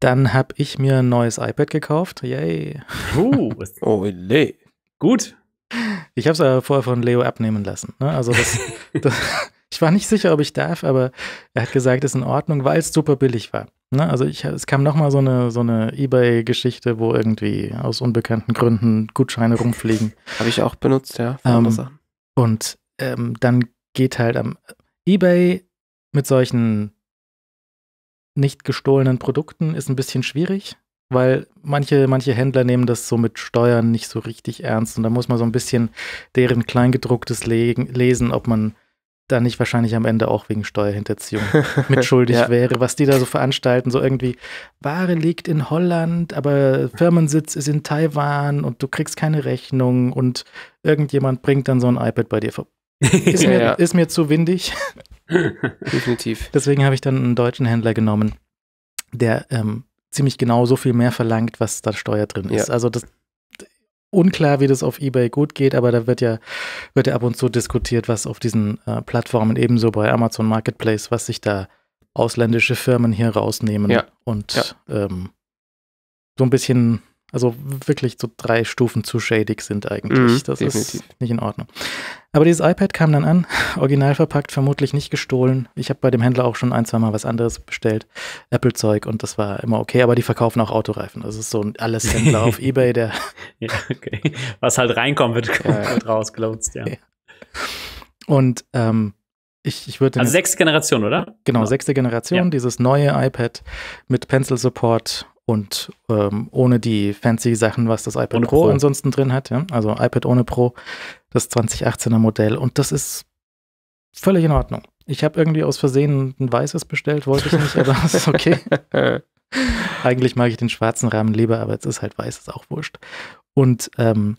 Dann habe ich mir ein neues iPad gekauft. Yay. Uh, oh, nee. Gut. Ich habe es aber vorher von Leo abnehmen lassen. Ne? Also das, das, ich war nicht sicher, ob ich darf, aber er hat gesagt, es ist in Ordnung, weil es super billig war. Ne? Also ich, es kam nochmal so eine, so eine Ebay-Geschichte, wo irgendwie aus unbekannten Gründen Gutscheine rumfliegen. Habe ich auch benutzt, ja. Ähm, und ähm, dann geht halt am Ebay mit solchen nicht gestohlenen Produkten ist ein bisschen schwierig, weil manche, manche Händler nehmen das so mit Steuern nicht so richtig ernst und da muss man so ein bisschen deren Kleingedrucktes lesen, ob man da nicht wahrscheinlich am Ende auch wegen Steuerhinterziehung mitschuldig ja. wäre, was die da so veranstalten, so irgendwie, Ware liegt in Holland, aber Firmensitz ist in Taiwan und du kriegst keine Rechnung und irgendjemand bringt dann so ein iPad bei dir vorbei. Ist, mir, ja. ist mir zu windig. Definitiv. Deswegen habe ich dann einen deutschen Händler genommen, der ähm, ziemlich genau so viel mehr verlangt, was da Steuer drin ist. Ja. Also das unklar, wie das auf eBay gut geht, aber da wird ja, wird ja ab und zu diskutiert, was auf diesen äh, Plattformen ebenso bei Amazon Marketplace, was sich da ausländische Firmen hier rausnehmen ja. und ähm, so ein bisschen also wirklich so drei Stufen zu shadig sind eigentlich. Mm, das definitiv. ist nicht in Ordnung. Aber dieses iPad kam dann an, original verpackt, vermutlich nicht gestohlen. Ich habe bei dem Händler auch schon ein, zwei Mal was anderes bestellt, Apple-Zeug und das war immer okay, aber die verkaufen auch Autoreifen. Das ist so ein alles Händler auf Ebay, der. ja, okay. Was halt reinkommt, wird, ja. wird halt rausgelotst, ja. Und ähm, ich, ich würde. Also sechste Generation, oder? Genau, sechste Generation, ja. dieses neue iPad mit Pencil Support und ähm, ohne die fancy Sachen, was das iPad Pro, Pro, ansonsten drin hat. Ja? Also iPad ohne Pro, das 2018er Modell. Und das ist völlig in Ordnung. Ich habe irgendwie aus Versehen ein weißes bestellt, wollte ich nicht, aber das ist okay. Eigentlich mag ich den schwarzen Rahmen lieber, aber jetzt ist halt weiß, ist auch wurscht. Und ähm,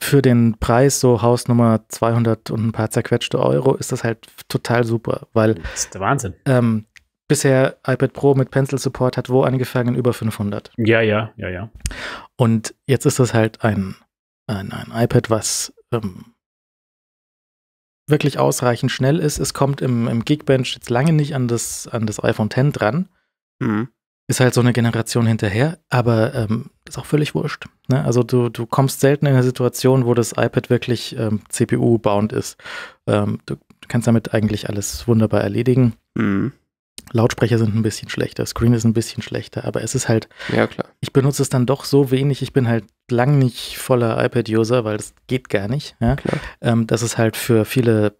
für den Preis, so Hausnummer 200 und ein paar zerquetschte Euro, ist das halt total super, weil. Das ist der Wahnsinn. Ähm, bisher iPad Pro mit Pencil Support hat wo angefangen? Über 500. Ja, ja, ja, ja. Und jetzt ist das halt ein, ein, ein iPad, was ähm, wirklich ausreichend schnell ist. Es kommt im, im Geekbench jetzt lange nicht an das, an das iPhone X dran. Mhm. Ist halt so eine Generation hinterher, aber ähm, ist auch völlig wurscht. Ne? Also du, du kommst selten in eine Situation, wo das iPad wirklich ähm, CPU-bound ist. Ähm, du kannst damit eigentlich alles wunderbar erledigen. Mhm. Lautsprecher sind ein bisschen schlechter, Screen ist ein bisschen schlechter, aber es ist halt. Ja, klar. Ich benutze es dann doch so wenig, ich bin halt lang nicht voller iPad-User, weil das geht gar nicht. Ja? Ähm, das ist halt für viele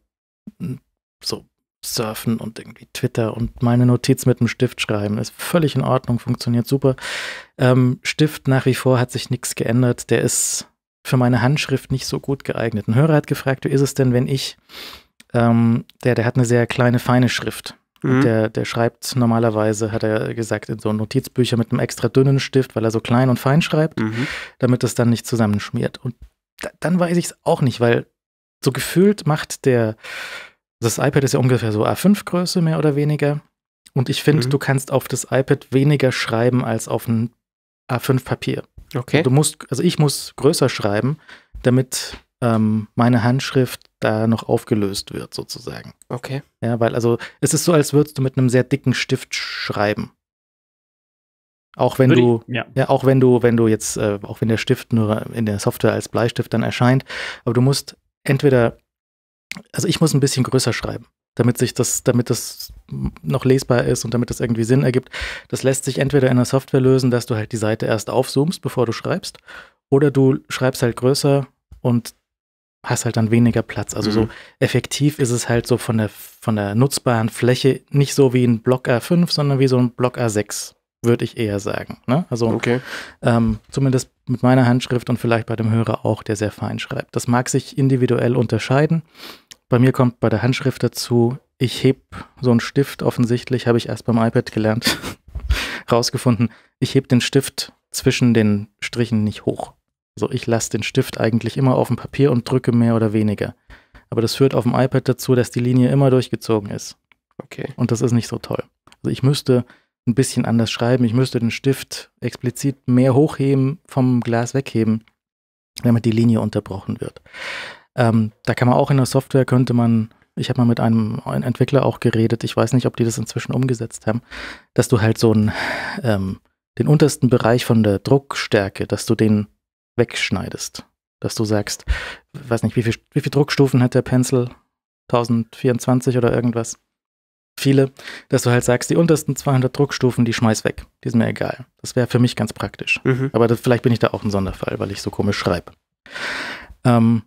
hm, so Surfen und irgendwie Twitter und meine Notiz mit dem Stift schreiben. Ist völlig in Ordnung, funktioniert super. Ähm, Stift nach wie vor hat sich nichts geändert. Der ist für meine Handschrift nicht so gut geeignet. Ein Hörer hat gefragt, wie ist es denn, wenn ich, ähm, der, der hat eine sehr kleine, feine Schrift. Mhm. Der, der schreibt normalerweise, hat er gesagt, in so Notizbücher mit einem extra dünnen Stift, weil er so klein und fein schreibt, mhm. damit das dann nicht zusammenschmiert. Und da, dann weiß ich es auch nicht, weil so gefühlt macht der, das iPad ist ja ungefähr so A5-Größe mehr oder weniger. Und ich finde, mhm. du kannst auf das iPad weniger schreiben als auf ein A5-Papier. Okay. Du musst, also ich muss größer schreiben, damit ähm, meine Handschrift da noch aufgelöst wird, sozusagen. Okay. Ja, weil also es ist so, als würdest du mit einem sehr dicken Stift schreiben. Auch wenn Würde du, ich, ja. ja. auch wenn du, wenn du jetzt, äh, auch wenn der Stift nur in der Software als Bleistift dann erscheint, aber du musst entweder, also ich muss ein bisschen größer schreiben, damit sich das, damit das noch lesbar ist und damit das irgendwie Sinn ergibt. Das lässt sich entweder in der Software lösen, dass du halt die Seite erst aufzoomst, bevor du schreibst, oder du schreibst halt größer und hast halt dann weniger Platz. Also mhm. so effektiv ist es halt so von der, von der nutzbaren Fläche nicht so wie ein Block A5, sondern wie so ein Block A6, würde ich eher sagen. Ne? Also okay. ähm, zumindest mit meiner Handschrift und vielleicht bei dem Hörer auch, der sehr fein schreibt. Das mag sich individuell unterscheiden. Bei mir kommt bei der Handschrift dazu, ich heb so einen Stift, offensichtlich habe ich erst beim iPad gelernt, rausgefunden, ich heb den Stift zwischen den Strichen nicht hoch. Also ich lasse den Stift eigentlich immer auf dem Papier und drücke mehr oder weniger. Aber das führt auf dem iPad dazu, dass die Linie immer durchgezogen ist. Okay. Und das ist nicht so toll. Also ich müsste ein bisschen anders schreiben. Ich müsste den Stift explizit mehr hochheben, vom Glas wegheben, damit die Linie unterbrochen wird. Ähm, da kann man auch in der Software, könnte man, ich habe mal mit einem, einem, Entwickler auch geredet, ich weiß nicht, ob die das inzwischen umgesetzt haben, dass du halt so einen, ähm, den untersten Bereich von der Druckstärke, dass du den wegschneidest. Dass du sagst, weiß nicht, wie viel, wie viel Druckstufen hat der Pencil? 1024 oder irgendwas? Viele, dass du halt sagst, die untersten 200 Druckstufen, die schmeiß weg. Die sind mir egal. Das wäre für mich ganz praktisch. Mhm. Aber das, vielleicht bin ich da auch ein Sonderfall, weil ich so komisch schreibe. Ähm,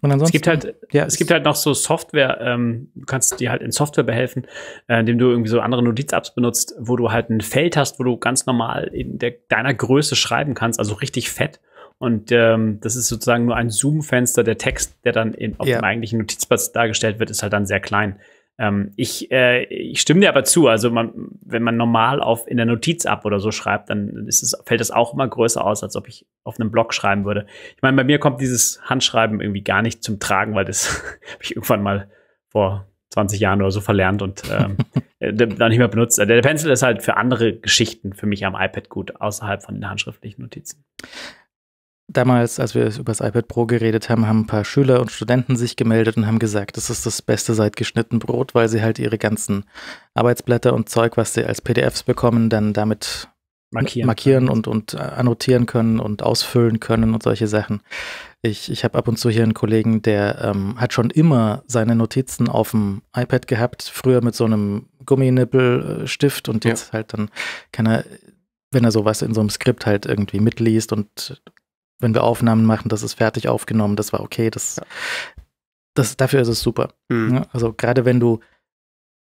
und ansonsten, es gibt halt, ja, es, es gibt halt noch so Software, ähm, du kannst dir halt in Software behelfen, äh, indem du irgendwie so andere Notiz-Apps benutzt, wo du halt ein Feld hast, wo du ganz normal in der, deiner Größe schreiben kannst, also richtig fett. Und ähm, das ist sozusagen nur ein Zoom-Fenster. Der Text, der dann in, auf ja. dem eigentlichen Notizplatz dargestellt wird, ist halt dann sehr klein. Ähm, ich, äh, ich stimme dir aber zu. Also man, wenn man normal auf in der Notiz ab oder so schreibt, dann ist es, fällt das auch immer größer aus, als ob ich auf einem Blog schreiben würde. Ich meine, bei mir kommt dieses Handschreiben irgendwie gar nicht zum Tragen, weil das habe ich irgendwann mal vor 20 Jahren oder so verlernt und ähm, äh, dann nicht mehr benutzt. Der Pencil ist halt für andere Geschichten für mich am iPad gut, außerhalb von den handschriftlichen Notizen. Damals, als wir über das iPad Pro geredet haben, haben ein paar Schüler und Studenten sich gemeldet und haben gesagt, das ist das Beste seit geschnitten Brot, weil sie halt ihre ganzen Arbeitsblätter und Zeug, was sie als PDFs bekommen, dann damit markieren, markieren und, und äh, annotieren können und ausfüllen können und solche Sachen. Ich, ich habe ab und zu hier einen Kollegen, der ähm, hat schon immer seine Notizen auf dem iPad gehabt, früher mit so einem Gumminippelstift und jetzt ja. halt dann kann er, wenn er sowas in so einem Skript halt irgendwie mitliest und wenn wir Aufnahmen machen, das ist fertig aufgenommen, das war okay, das, ja. das dafür ist es super. Mhm. Ja, also gerade wenn du,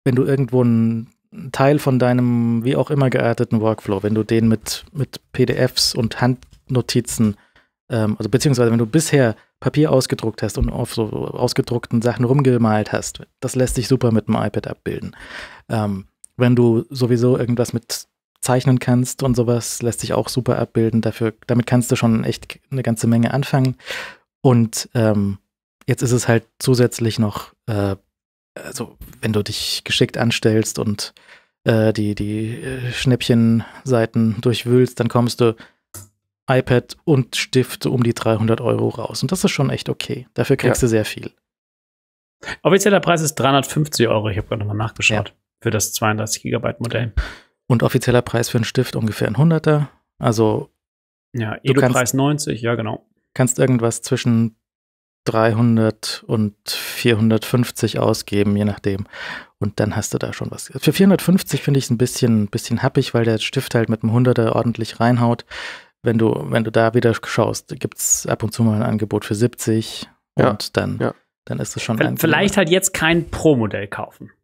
wenn du irgendwo einen Teil von deinem wie auch immer gearteten Workflow, wenn du den mit, mit PDFs und Handnotizen, ähm, also beziehungsweise wenn du bisher Papier ausgedruckt hast und auf so ausgedruckten Sachen rumgemalt hast, das lässt sich super mit dem iPad abbilden. Ähm, wenn du sowieso irgendwas mit zeichnen kannst und sowas, lässt sich auch super abbilden. Dafür, damit kannst du schon echt eine ganze Menge anfangen. Und ähm, jetzt ist es halt zusätzlich noch, äh, also wenn du dich geschickt anstellst und äh, die, die äh, Schnäppchenseiten durchwühlst, dann kommst du iPad und Stift um die 300 Euro raus. Und das ist schon echt okay. Dafür kriegst ja. du sehr viel. Offizieller Preis ist 350 Euro. Ich habe gerade nochmal nachgeschaut ja. für das 32 Gigabyte Modell. Und offizieller Preis für einen Stift ungefähr ein Hunderter. Also. Ja, edo 90, ja, genau. Kannst irgendwas zwischen 300 und 450 ausgeben, je nachdem. Und dann hast du da schon was. Für 450 finde ich es ein bisschen, bisschen happig, weil der Stift halt mit einem Hunderter ordentlich reinhaut. Wenn du, wenn du da wieder schaust, gibt es ab und zu mal ein Angebot für 70 ja, und dann, ja. dann ist es schon. Vielleicht halt jetzt kein Pro-Modell kaufen.